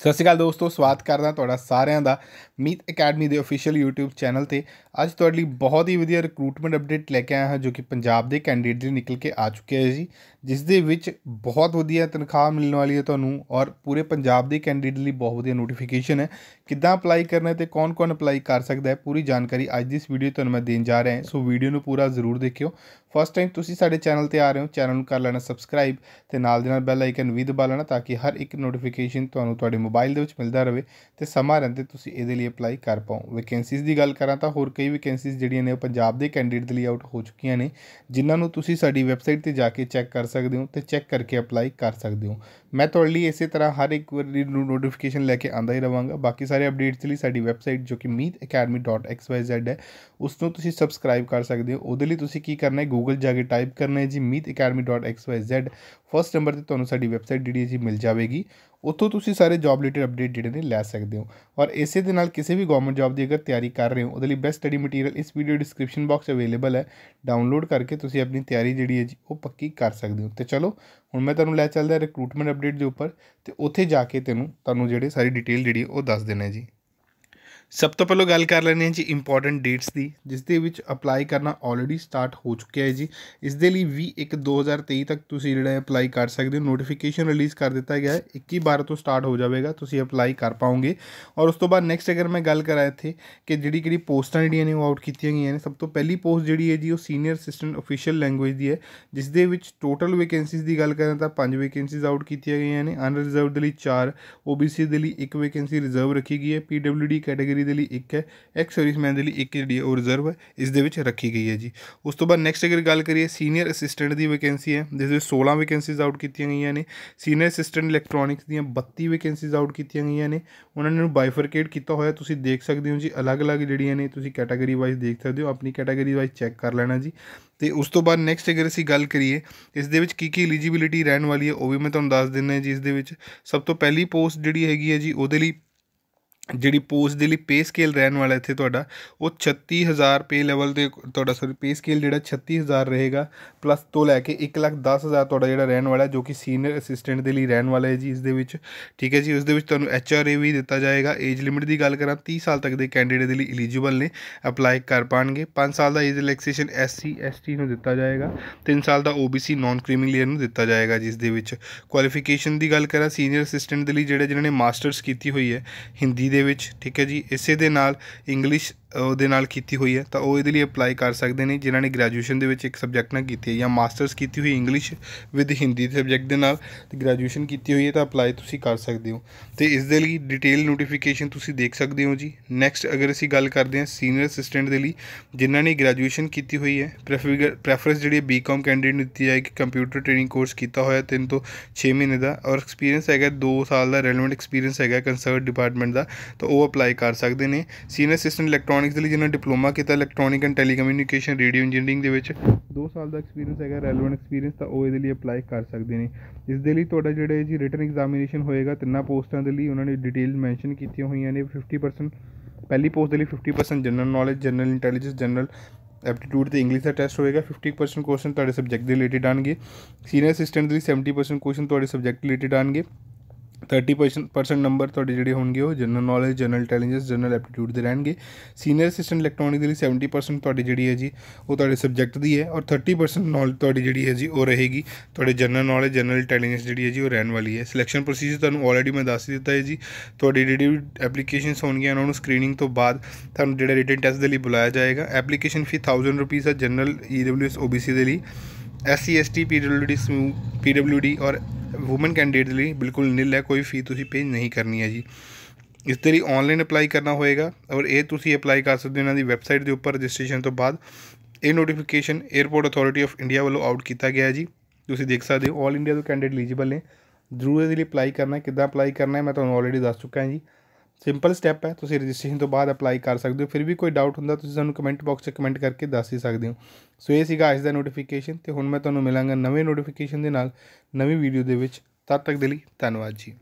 ਸਤਿ ਸ਼੍ਰੀ ਅਕਾਲ ਦੋਸਤੋ ਸਵਾਗਤ ਕਰਦਾ ਤੁਹਾਡਾ ਸਾਰਿਆਂ ਦਾ ਮੀਤ ਅਕੈਡਮੀ ਦੇ ਅਫੀਸ਼ੀਅਲ YouTube ਚੈਨਲ ਤੇ ਅੱਜ ਤੁਹਾਡੇ ਲਈ ਬਹੁਤ ਹੀ ਵਧੀਆ ਰਿਕਰੂਟਮੈਂਟ ਅਪਡੇਟ ਲੈ ਕੇ ਆਇਆ ਹਾਂ ਜੋ ਕਿ ਪੰਜਾਬ ਦੇ ਕੈਂਡੀਡੇਟ ਲਈ ਨਿਕਲ ਕੇ ਆ ਚੁੱਕਿਆ ਹੈ ਜੀ ਜਿਸ ਦੇ ਵਿੱਚ ਬਹੁਤ ਵਧੀਆ ਤਨਖਾਹ ਮਿਲਣ ਵਾਲੀ ਹੈ ਤੁਹਾਨੂੰ ਔਰ ਪੂਰੇ ਪੰਜਾਬ ਦੇ ਕੈਂਡੀਡੇਟ ਲਈ ਬਹੁਤ ਵਧੀਆ ਨੋਟੀਫਿਕੇਸ਼ਨ ਹੈ ਕਿੱਦਾਂ ਅਪਲਾਈ ਕਰਨਾ ਤੇ ਕੌਣ-ਕੌਣ ਅਪਲਾਈ ਕਰ ਸਕਦਾ ਹੈ ਪੂਰੀ ਜਾਣਕਾਰੀ ਅੱਜ ਦੀ ਇਸ ਵੀਡੀਓ ਤੁਹਾਨੂੰ ਮੈਂ ਦੇਣ ਜਾ ਰਿਹਾ ਹਾਂ ਸੋ ਵੀਡੀਓ ਨੂੰ ਪੂਰਾ ਜ਼ਰੂਰ ਦੇਖਿਓ ਫਸਟ ਟਾਈਮ ਤੁਸੀਂ ਸਾਡੇ ਚੈਨਲ ਤੇ ਆ ਰਹੇ ਹੋ ਚੈਨਲ ਨੂੰ ਕਰ ਲੈਣਾ ਸਬਸਕ੍ਰਾਈਬ ਤੇ ਨਾਲ ਦੇ ਨਾਲ ਬੈਲ ਆਈਕਨ ਵੀ ਦਬਾ ਲੈਣਾ ਤਾਂ ਕਿ ਹਰ ਇੱਕ ਨੋਟੀਫਿਕੇਸ਼ਨ ਤੁਹਾਨੂੰ ਤੁਹਾਡੇ ਮੋਬਾਈਲ ਦੇ ਵਿੱਚ ਮਿਲਦਾ ਰਹੇ ਤੇ ਸਮਾਂ ਰਹਿੰਦੇ ਤੁਸੀਂ ਇਹਦੇ ਲਈ ਅਪਲਾਈ ਕਰ ਪਾਓ ਵੈਕੈਂਸੀਜ਼ ਦੀ ਗੱਲ ਕਰਾਂ ਤਾਂ ਹੋਰ ਕਈ ਵੈਕੈਂਸੀਜ਼ ਜਿਹੜੀਆਂ ਨੇ ਉਹ ਪੰਜਾਬ ਦੇ ਕੈਂਡੀਡੇਟ ਦੇ ਲਈ ਆਊਟ ਹੋ ਚੁੱਕੀਆਂ ਨੇ ਜਿਨ੍ਹਾਂ ਨੂੰ ਤੁਸੀਂ ਸਾਡੀ ਵੈਬਸਾਈਟ ਤੇ ਜਾ ਕੇ ਚੈੱਕ ਕਰ ਸਕਦੇ ਹੋ ਤੇ ਚੈੱਕ ਕਰਕੇ ਅਪਲਾਈ ਕਰ ਸਕਦੇ ਹੋ ਮੈਂ ਤੁਹਾਡੇ ਲਈ ਇਸੇ ਤਰ੍ਹਾਂ ਹਰ ਇੱਕ ਵਾਰੀ ਨੋਟੀਫਿਕੇਸ਼ਨ ਲੈ ਕੇ ਆਂਦਾ ਹੀ ਰਵਾਂਗਾ ਬਾਕੀ ਸਾਰੇ ਅਪਡੇਟਸ ਲਈ ਸਾਡੀ ਵੈਬਸਾਈਟ ਜੋ ਕਿ meetacademy.xyz ਹੈ ਉਸ ਨੂੰ ਤੁਸੀਂ ਸਬਸਕ੍ਰਾਈਬ ਕਰ ਸਕਦੇ ਹੋ ਉਹਦੇ ਲਈ ਤੁਸੀਂ ਕੀ ਕਰਨਾ ਹੈ ਗੂਗਲ ਜਾ ਕੇ ਟਾਈਪ ਕਰਨਾ ਹੈ ਜੀ meetacademy.xyz ਫਸਟ ਨੰਬਰ ਤੇ ਤੁਹਾਨੂੰ ਸਾਡੀ ਵੈਬਸਾਈਟ ਜਿਹੜੀ ਜੀ ਮਿਲ ਜਾਵੇਗੀ ਉੱਥੋਂ ਤੁਸੀਂ ਸਾਰੇ ਜੌਬ ਰਿਲੇਟਡ ਅਪਡੇਟ ਜਿਹੜੇ ਨੇ ਲੈ ਸਕਦੇ ਹੋ ਔਰ ਇਸੇ ਦੇ ਨਾਲ ਕਿਸੇ ਵੀ ਗਵਰਨਮੈਂਟ ਜੌਬ ਦੀ ਅਗਰ ਤਿਆਰੀ ਕਰ ਰਹੇ ਹੋ ਉਹਦੇ ਲਈ ਬੈਸਟ ਸਟੱਡੀ ਮਟੀਰੀਅਲ ਇਸ ਵੀਡੀਓ ਡਿਸਕ੍ਰਿਪਸ਼ਨ ਬਾਕਸ ਅਵੇਲੇਬਲ ਹੈ ਡਾਊਨਲੋਡ ਕਰਕੇ ਤੁਸੀਂ ਆਪਣੀ ਤਿਆਰੀ ਜਿਹੜੀ ਹੈ ਜੀ ਉਹ ਪੱਕੀ ਕਰ ਸਕਦੇ ਹੋ ਤੇ ਚਲੋ ਹੁਣ ਮੈਂ ਤੁਹਾਨੂੰ ਲੈ ਚੱਲਦਾ ਰਿਕਰੂਟਮੈਂਟ ਅਪਡੇਟ ਦੇ ਉੱਪਰ ਤੇ ਉੱਥੇ ਜਾ ਕੇ ਤੈਨੂੰ ਤੁਹਾਨੂੰ ਜਿਹੜੇ ਸਾਰੀ ਡਿਟੇਲ ਜਿਹੜੀ ਉਹ ਦੱਸ ਦੇਣਾ ਜੀ ਸਭ ਤੋਂ ਪਹਿਲਾਂ ਗੱਲ ਕਰ ਲੈਣੀ ਹੈ ਜੀ ਇੰਪੋਰਟੈਂਟ ਡੇਟਸ ਦੀ ਜਿਸ ਦੇ ਵਿੱਚ ਅਪਲਾਈ ਕਰਨਾ ਆਲਰੇਡੀ ਸਟਾਰਟ ਹੋ ਚੁੱਕਿਆ ਹੈ ਜੀ ਇਸ ਦੇ ਲਈ 21 2023 ਤੱਕ ਤੁਸੀਂ ਜਿਹੜਾ ਅਪਲਾਈ ਕਰ ਸਕਦੇ ਹੋ ਨੋਟੀਫਿਕੇਸ਼ਨ ਰਿਲੀਜ਼ ਕਰ ਦਿੱਤਾ ਗਿਆ ਹੈ 21 12 ਤੋਂ ਸਟਾਰਟ ਹੋ ਜਾਵੇਗਾ ਤੁਸੀਂ ਅਪਲਾਈ ਕਰ ਪਾਓਗੇ ਔਰ ਉਸ ਤੋਂ ਬਾਅਦ ਨੈਕਸਟ ਅਗਰ ਮੈਂ ਗੱਲ ਕਰਾਂ ਇੱਥੇ ਕਿ ਜਿਹੜੀ ਕਿਹੜੀ ਪੋਸਟਾਂ ਜਿਹੜੀਆਂ ਨੇ ਉਹ ਆਊਟ ਕੀਤੀਆਂ ਗਈਆਂ ਨੇ ਸਭ ਤੋਂ ਪਹਿਲੀ ਪੋਸਟ ਜਿਹੜੀ ਹੈ ਜੀ ਉਹ ਸੀਨੀਅਰ ਅਸਿਸਟੈਂਟ ਅਫੀਸ਼ੀਅਲ ਲੈਂਗੁਏਜ ਦੀ ਹੈ ਜਿਸ ਦੇ ਵਿੱਚ ਟੋਟਲ ਵੈਕੈਂਸੀਜ਼ ਦੀ ਗੱਲ ਕਰਾਂ ਤਾਂ 5 ਵੈਕੈਂਸੀਜ਼ ਆਊਟ ਕੀਤੀਆਂ ਗਈਆਂ ਨੇ ਅਨਰਿਜ਼ਰਵਡ ਲਈ 4 ਓਬੀਸੀ ਦੇ ਲਈ ਇੱਕ ਵੈਕੈਂਸੀ ਰਿਜ਼ਰਵ ਰੱਖੀ ਗਈ ਹੈ ਪੀਡਬਲਯੂਡੀ ਕੈਟਾਗਰੀ ਕੈਟਾਗਰੀ ਦੇ ਲਈ ਇੱਕ ਹੈ ਐਕਸ ਸਰਵਿਸਮੈਨ ਦੇ ਲਈ ਇੱਕ ਜਿਹੜੀ ਉਹ ਰਿਜ਼ਰਵ ਹੈ ਇਸ ਦੇ ਵਿੱਚ ਰੱਖੀ ਗਈ ਹੈ ਜੀ ਉਸ ਤੋਂ ਬਾਅਦ ਨੈਕਸਟ ਅਗਰ ਗੱਲ ਕਰੀਏ ਸੀਨੀਅਰ ਅਸਿਸਟੈਂਟ ਦੀ ਵੈਕੈਂਸੀ ਹੈ ਜਿਸ ਵਿੱਚ 16 ਵੈਕੈਂਸੀਜ਼ ਆਊਟ ਕੀਤੀਆਂ ਗਈਆਂ ਨੇ ਸੀਨੀਅਰ ਅਸਿਸਟੈਂਟ ਇਲੈਕਟ੍ਰੋਨਿਕਸ ਦੀਆਂ 32 ਵੈਕੈਂਸੀਜ਼ ਆਊਟ ਕੀਤੀਆਂ ਗਈਆਂ ਨੇ ਉਹਨਾਂ ਨੂੰ ਬਾਈਫਰਕੇਟ ਕੀਤਾ ਹੋਇਆ ਤੁਸੀਂ ਦੇਖ ਸਕਦੇ ਹੋ ਜੀ ਅਲੱਗ-ਅਲੱਗ ਜਿਹੜੀਆਂ ਨੇ ਤੁਸੀਂ ਕੈਟਾਗਰੀ ਵਾਈਜ਼ ਦੇਖ ਸਕਦੇ ਹੋ ਆਪਣੀ ਕੈਟਾਗਰੀ ਵਾਈਜ਼ ਚੈੱਕ ਕਰ ਲੈਣਾ ਜੀ ਤੇ ਉਸ ਤੋਂ ਬਾਅਦ ਨੈਕਸਟ ਅਗਰ ਅਸੀਂ ਗੱਲ ਕਰੀਏ ਇਸ ਦੇ ਵਿੱਚ ਕੀ ਕੀ ਐਲੀਜੀਬਿਲਿਟੀ ਰਹਿਣ ਵਾਲੀ ਹੈ ਉਹ ਵੀ ਮੈਂ ਤੁਹਾਨੂੰ ਦੱਸ ਦਿੰਦਾ ਜੀ ਇਸ ਦੇ ਵਿੱਚ ਸਭ ਤੋਂ ਪਹਿਲੀ ਪੋਸਟ ਜਿਹੜੀ ਹੈਗੀ ਹੈ ਜੀ ਉਹਦੇ ਲਈ ਜਿਹੜੀ ਪੋਸਟ ਦੇ ਲਈ ਪੇ ਸਕੇਲ ਰਹਿਣ ਵਾਲਾ ਇੱਥੇ ਤੁਹਾਡਾ ਉਹ 36000 ਪੇ ਲੈਵਲ ਤੇ ਤੁਹਾਡਾ ਸੌਰੀ ਪੇ ਸਕੇਲ ਜਿਹੜਾ 36000 ਰਹੇਗਾ ਪਲੱਸ ਤੋਂ ਲੈ ਕੇ 110000 ਤੁਹਾਡਾ ਜਿਹੜਾ ਰਹਿਣ ਵਾਲਾ ਜੋ ਕਿ ਸੀਨੀਅਰ ਅਸਿਸਟੈਂਟ ਦੇ ਲਈ ਰਹਿਣ ਵਾਲਾ ਹੈ ਜੀ ਇਸ ਦੇ ਵਿੱਚ ਠੀਕ ਹੈ ਜੀ ਉਸ ਦੇ ਵਿੱਚ ਤੁਹਾਨੂੰ ਐਚ ਆਰ ਏ ਵੀ ਦਿੱਤਾ ਜਾਏਗਾ ਏਜ ਲਿਮਿਟ ਦੀ ਗੱਲ ਕਰਾਂ 30 ਸਾਲ ਤੱਕ ਦੇ ਕੈਂਡੀਡੇਟ ਦੇ ਲਈ ਐਲੀਜੀਬਲ ਨੇ ਅਪਲਾਈ ਕਰ ਪਾਣਗੇ 5 ਸਾਲ ਦਾ ਏਜ ਰਿਲੈਕਸੇਸ਼ਨ ਐਸ ਟੀ ਨੂੰ ਦਿੱਤਾ ਜਾਏਗਾ 3 ਸਾਲ ਦਾ O B C non creamy layer ਨੂੰ ਦਿੱਤਾ ਜਾਏਗਾ ਜਿਸ ਦੇ ਵਿੱਚ ਕੁਆਲੀਫਿਕੇਸ਼ਨ ਦੀ ਗੱਲ ਕਰਾਂ ਸੀਨੀਅਰ ਅਸਿਸਟੈਂਟ ਦੇ ਲਈ ਜਿਹੜੇ ਜਿਨ੍ਹਾਂ ਨੇ ਮਾਸਟਰਸ ਕੀਤੀ ਹੋਈ ਹੈ ਹਿੰਦੀ ਦੇ ਦੇ ਵਿੱਚ ਠੀਕ ਹੈ ਜੀ ਇਸੇ ਦੇ ਨਾਲ ਇੰਗਲਿਸ਼ ਉਹਦੇ ਨਾਲ ਕੀਤੀ ਹੋਈ ਹੈ ਤਾਂ ਉਹ ਇਹਦੇ ਲਈ ਅਪਲਾਈ ਕਰ ਸਕਦੇ ਨੇ ਜਿਨ੍ਹਾਂ ਨੇ ਗ੍ਰੈਜੂਏਸ਼ਨ ਦੇ ਵਿੱਚ ਇੱਕ ਸਬਜੈਕਟ ਨਾਲ ਕੀਤੀ ਹੈ ਜਾਂ ਮਾਸਟਰਸ ਕੀਤੀ ਹੋਈ ਇੰਗਲਿਸ਼ ਵਿਦ ਹਿੰਦੀ ਦੇ ਸਬਜੈਕਟ ਦੇ ਨਾਲ ਤੇ ਗ੍ਰੈਜੂਏਸ਼ਨ ਕੀਤੀ ਹੋਈ ਹੈ ਤਾਂ ਅਪਲਾਈ ਤੁਸੀਂ ਕਰ ਸਕਦੇ ਹੋ ਤੇ ਇਸ ਦੇ ਲਈ ਡਿਟੇਲ ਨੋਟੀਫਿਕੇਸ਼ਨ ਤੁਸੀਂ ਦੇਖ ਸਕਦੇ ਹੋ ਜੀ ਨੈਕਸਟ ਅਗਰ ਅਸੀਂ ਗੱਲ ਕਰਦੇ ਹਾਂ ਸੀਨੀਅਰ ਅਸਿਸਟੈਂਟ ਦੇ ਲਈ ਜਿਨ੍ਹਾਂ ਨੇ ਗ੍ਰੈਜੂਏਸ਼ਨ ਕੀਤੀ ਹੋਈ ਹੈ ਪ੍ਰੈਫਰੈਂਸ ਜਿਹੜੀ ਬੀਕਾਮ ਕੈਂਡੀਡੇਟ ਨੂੰ ਦਿੱਤੀ ਕਿ ਕੰਪਿਊਟਰ ਟ੍ਰੇਨਿੰਗ ਕੋਰਸ ਕੀਤਾ ਹੋਇਆ ਤਿੰਨ ਤੋਂ 6 ਮਹੀਨੇ ਦਾ ਔਰ ਐਕਸਪੀਰੀਅੰਸ ਹੈਗਾ 2 ਸਾਲ ਦਾ ਰੈਲੇਵੈਂਟ ਐਕਸਪੀਰੀਅੰਸ ਹੈਗਾ ਕੰਸਰਟ ਡਿਪਾਰਟਮੈਂਟ ਦਾ ਤਾਂ ਉਹ ਅਪਲਾਈ ਕਰ ਸਕਦੇ ਨੇ ਸੀਨੀਅਰ ਅਸਿਸਟੈਂਟ ਇਲੈਕਟ੍ਰੋਨਿਕ ਇਲੈਕਟ੍ਰੋਨਿਕਸ ਦੇ ਲਈ ਜਿਹਨਾਂ ਡਿਪਲੋਮਾ ਕੀਤਾ electronic and telecommunication radio engineering ਦੇ ਵਿੱਚ 2 ਸਾਲ ਦਾ ਐਕਸਪੀਰੀਅੰਸ ਹੈਗਾ ਰੈਲੇਵੈਂਟ ਐਕਸਪੀਰੀਅੰਸ ਤਾਂ ਉਹ ਇਹਦੇ ਲਈ ਅਪਲਾਈ ਕਰ ਸਕਦੇ ਨੇ ਇਸ ਦੇ ਲਈ ਤੁਹਾਡਾ ਜਿਹੜਾ ਜੀ ਰਿਟਨ ਐਗਜ਼ਾਮੀਨੇਸ਼ਨ ਹੋਏਗਾ ਤਿੰਨਾਂ ਪੋਸਟਾਂ ਦੇ ਲਈ ਉਹਨਾਂ ਨੇ ਡਿਟੇਲ ਮੈਂਸ਼ਨ ਕੀਤੀਆਂ ਹੋਈਆਂ ਨੇ 50% ਪਹਿਲੀ ਪੋਸਟ ਦੇ ਲਈ 50% general knowledge general intelligence general aptitude ਤੇ ਇੰਗਲਿਸ਼ ਦਾ ਟੈਸਟ ਹੋਏਗਾ 50% ਕੁਐਸਚਨ ਤੁਹਾਡੇ ਸਬਜੈਕਟ ਦੇ ਰਿਲੇਟਡ ਆਣਗੇ ਸੀਨੀਅਰ ਅਸਿਸਟੈਂਟ ਦੇ ਲਈ 70% ਕੁਐਸਚਨ ਤੁਹਾਡੇ ਸਬਜੈਕਟ ਰਿਲੇਟਡ ਆਣਗੇ 30% ਪਰਸੈਂਟ ਨੰਬਰ ਤੁਹਾਡੇ ਜਿਹੜੇ ਹੋਣਗੇ ਉਹ general knowledge general intelligence general aptitude ਦੇ ਰਹਿਣਗੇ ਸੀਨੀਅਰ ਅਸਿਸਟੈਂਟ ਇਲੈਕਟ੍ਰੋਨਿਕ ਦੇ ਲਈ 70% ਤੁਹਾਡੀ ਜਿਹੜੀ ਹੈ ਜੀ ਉਹ ਤੁਹਾਡੇ ਸਬਜੈਕਟ ਦੀ ਹੈ ਔਰ 30% ਨੌਲੇਜ ਤੁਹਾਡੀ ਜਿਹੜੀ ਹੈ ਜੀ ਉਹ ਰਹੇਗੀ ਤੁਹਾਡੇ ਜਨਰਲ ਨੌਲੇਜ ਜਨਰਲ ਇੰਟੈਲੀਜੈਂਸ ਜਿਹੜੀ ਹੈ ਜੀ ਉਹ ਰਹਿਣ ਵਾਲੀ ਹੈ ਸਿਲੈਕਸ਼ਨ ਪ੍ਰੋਸੀਜਰ ਤੁਹਾਨੂੰ ਆਲਰੇਡੀ ਮੈਂ ਦੱਸ ਦਿੱਤਾ ਹੈ ਜੀ ਤੁਹਾਡੀ ਜਿਹੜੀ ਐਪਲੀਕੇਸ਼ਨਸ ਹੋਣਗੀਆਂ ਉਹਨਾਂ ਨੂੰ ਸਕਰੀਨਿੰਗ ਤੋਂ ਬਾਅਦ ਤੁਹਾਨੂੰ ਜਿਹੜਾ ਰਿਟਨ ਟੈਸਟ ਦੇ ਲਈ ਬੁਲਾਇਆ ਜਾਏਗਾ ਐਪਲੀਕੇਸ਼ਨ ਫੀ 1000 ਰੁਪਏ ਹੈ ਜਨਰਲ ਈਡਬਲਯੂਐਸ ਓਬੀਸੀ ਦੇ ਲਈ ਐਸਸੀ ਐਸਟੀ ਪੀਡਬਲਯੂਡੀ ਸਮੂਹ ਪੀਡਬਲਯੂਡੀ ਔਰ ਔਮਨ ਕੈਂਡੀਡੇਟ ਲਈ ਬਿਲਕੁਲ ਨਿਲ ਹੈ ਕੋਈ ਫੀ ਤੁਸੀਂ ਪੇ ਨਹੀਂ ਕਰਨੀ ਹੈ ਜੀ ਇਸ ਤੇ ਲਈ ਆਨਲਾਈਨ ਅਪਲਾਈ ਕਰਨਾ ਹੋਏਗਾ ਔਰ ਇਹ ਤੁਸੀਂ ਅਪਲਾਈ ਕਰ ਸਕਦੇ ਹੋ ਇਹਨਾਂ ਦੀ ਵੈਬਸਾਈਟ ਦੇ ਉੱਪਰ ਰਜਿਸਟ੍ਰੇਸ਼ਨ ਤੋਂ ਬਾਅਦ ਇਹ notification airport authority of India ਵੱਲੋਂ ਆਊਟ ਕੀਤਾ ਗਿਆ ਹੈ ਜੀ ਤੁਸੀਂ ਦੇਖ ਸਕਦੇ ਹੋ 올 ਇੰਡੀਆ ਤੋਂ ਕੈਂਡੀਡੇਟ ਐਲੀਜੀਬਲ ਨੇ ਜ਼ਰੂਰ ਇਹਦੇ ਲਈ ਅਪਲਾਈ ਕਰਨਾ ਕਿੱਦਾਂ ਅਪਲਾਈ ਕਰਨਾ ਹੈ ਮੈਂ ਤੁਹਾਨੂੰ ਆਲਰੇਡੀ ਦੱਸ ਚੁੱਕਾ ਹਾਂ ਜੀ ਸਿੰਪਲ ਸਟੈਪ ਹੈ ਤੁਸੀਂ ਰਜਿਸਟ੍ਰੇਸ਼ਨ ਤੋਂ ਬਾਅਦ ਅਪਲਾਈ ਕਰ ਸਕਦੇ ਹੋ ਫਿਰ ਵੀ ਕੋਈ ਡਾਊਟ ਹੁੰਦਾ ਤੁਸੀਂ ਸਾਨੂੰ ਕਮੈਂਟ ਬਾਕਸ 'ਚ ਕਮੈਂਟ ਕਰਕੇ ਦੱਸ ਹੀ ਸਕਦੇ ਹੋ ਸੋ ਇਹ ਸੀਗਾ ਅੱਜ ਦਾ ਨੋਟੀਫਿਕੇਸ਼ਨ ਤੇ ਹੁਣ ਮੈਂ ਤੁਹਾਨੂੰ ਮਿਲਾਂਗਾ ਨਵੇਂ ਨੋਟੀਫਿਕੇਸ਼ਨ ਦੇ ਨਾਲ ਨਵੀਂ ਵੀਡੀਓ ਦੇ ਵਿੱਚ ਤਦ ਤੱਕ ਦੇ ਲਈ ਧੰਨਵਾਦ ਜੀ